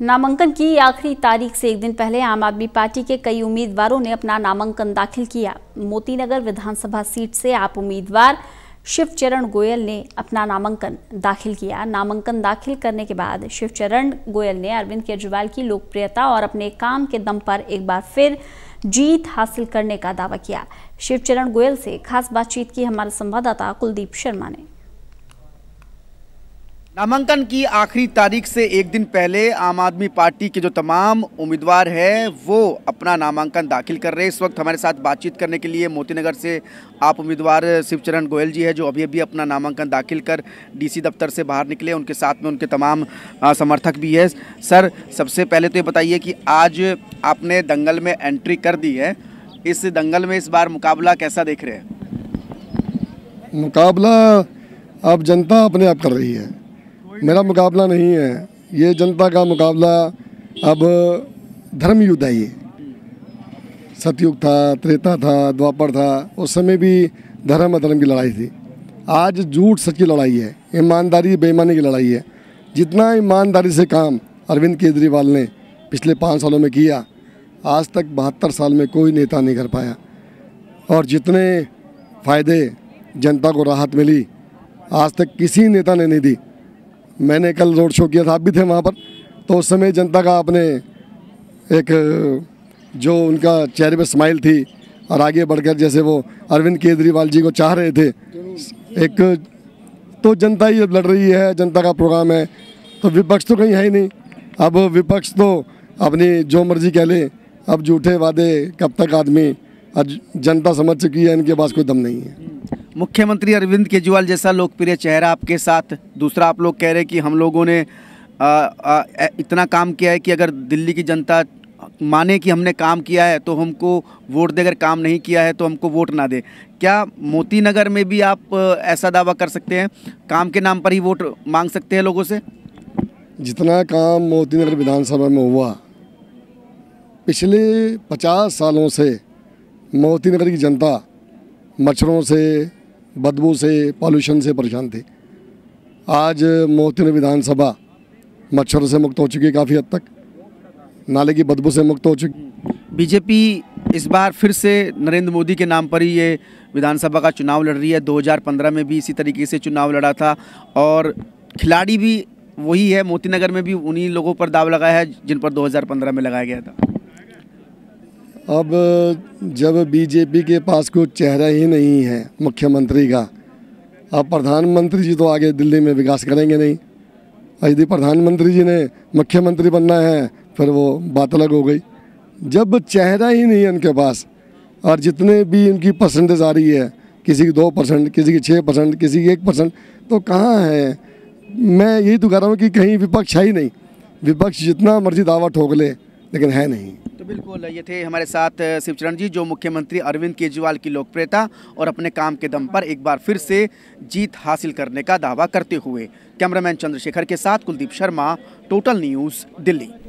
नामांकन की आखिरी तारीख से एक दिन पहले आम आदमी पार्टी के कई उम्मीदवारों ने अपना नामांकन दाखिल किया मोतीनगर विधानसभा सीट से आप उम्मीदवार शिवचरण गोयल ने अपना नामांकन दाखिल किया नामांकन दाखिल करने के बाद शिवचरण गोयल ने अरविंद केजरीवाल की लोकप्रियता और अपने काम के दम पर एक बार फिर जीत हासिल करने का दावा किया शिवचरण गोयल से खास बातचीत की हमारे संवाददाता कुलदीप शर्मा ने नामांकन की आखिरी तारीख से एक दिन पहले आम आदमी पार्टी के जो तमाम उम्मीदवार हैं वो अपना नामांकन दाखिल कर रहे हैं इस वक्त हमारे साथ बातचीत करने के लिए मोतीनगर से आप उम्मीदवार शिवचरण गोयल जी है जो अभी अभी अपना नामांकन दाखिल कर डीसी दफ्तर से बाहर निकले उनके साथ में उनके तमाम समर्थक भी है सर सबसे पहले तो ये बताइए कि आज आपने दंगल में एंट्री कर दी है इस दंगल में इस बार मुकाबला कैसा देख रहे हैं मुकाबला अब जनता अपने आप कर रही है मेरा मुकाबला नहीं है ये जनता का मुकाबला अब धर्म युद्ध है ये सतयुग था त्रेता था द्वापर था उस समय भी धर्म अधर्म की लड़ाई थी आज झूठ सच की लड़ाई है ईमानदारी बेईमानी की लड़ाई है जितना ईमानदारी से काम अरविंद केजरीवाल ने पिछले पाँच सालों में किया आज तक बहत्तर साल में कोई नेता नहीं कर पाया और जितने फ़ायदे जनता को राहत मिली आज तक किसी नेता ने नहीं दी मैंने कल रोड शो किया था आप भी थे वहाँ पर तो उस समय जनता का आपने एक जो उनका चेहरे पर स्माइल थी और आगे बढ़कर जैसे वो अरविंद केजरीवाल जी को चाह रहे थे एक तो जनता ही लड़ रही है जनता का प्रोग्राम है तो विपक्ष तो कहीं है ही नहीं अब विपक्ष तो अपनी जो मर्जी कह ले अब झूठे वादे कब तक आदमी जनता समझ चुकी है इनके पास कोई दम नहीं है मुख्यमंत्री अरविंद केजरीवाल जैसा लोकप्रिय चेहरा आपके साथ दूसरा आप लोग कह रहे हैं कि हम लोगों ने आ, आ, इतना काम किया है कि अगर दिल्ली की जनता माने कि हमने काम किया है तो हमको वोट दे अगर काम नहीं किया है तो हमको वोट ना दे क्या मोती नगर में भी आप ऐसा दावा कर सकते हैं काम के नाम पर ही वोट मांग सकते हैं लोगों से जितना काम मोती नगर विधानसभा में हुआ पिछले पचास सालों से मोती नगर की जनता मच्छरों से बदबू से पॉल्यूशन से परेशान थे आज मोहतिन विधानसभा मच्छरों से मुक्त हो चुकी है काफ़ी हद तक नाले की बदबू से मुक्त हो चुकी बीजेपी इस बार फिर से नरेंद्र मोदी के नाम पर ही ये विधानसभा का चुनाव लड़ रही है 2015 में भी इसी तरीके से चुनाव लड़ा था और खिलाड़ी भी वही है मोती नगर में भी उन्हीं लोगों पर दाव लगाया है जिन पर 2015 में लगाया गया था अब जब बीजेपी के पास कोई चेहरा ही नहीं है मुख्यमंत्री का अब प्रधानमंत्री जी तो आगे दिल्ली में विकास करेंगे नहीं यदि प्रधानमंत्री जी ने मुख्यमंत्री बनना है फिर वो बात अलग हो गई जब चेहरा ही नहीं है उनके पास और जितने भी उनकी परसेंटेज आ रही है किसी की दो परसेंट किसी की छः परसेंट किसी की एक परसेंट तो कहाँ है मैं यही तो कह रहा हूँ कि कहीं विपक्ष है ही नहीं विपक्ष जितना मर्जी दावा ठोक ले लेकिन है नहीं तो बिल्कुल ये थे हमारे साथ शिवचरण जी जो मुख्यमंत्री अरविंद केजरीवाल की लोकप्रियता और अपने काम के दम पर एक बार फिर से जीत हासिल करने का दावा करते हुए कैमरामैन चंद्रशेखर के साथ कुलदीप शर्मा टोटल न्यूज़ दिल्ली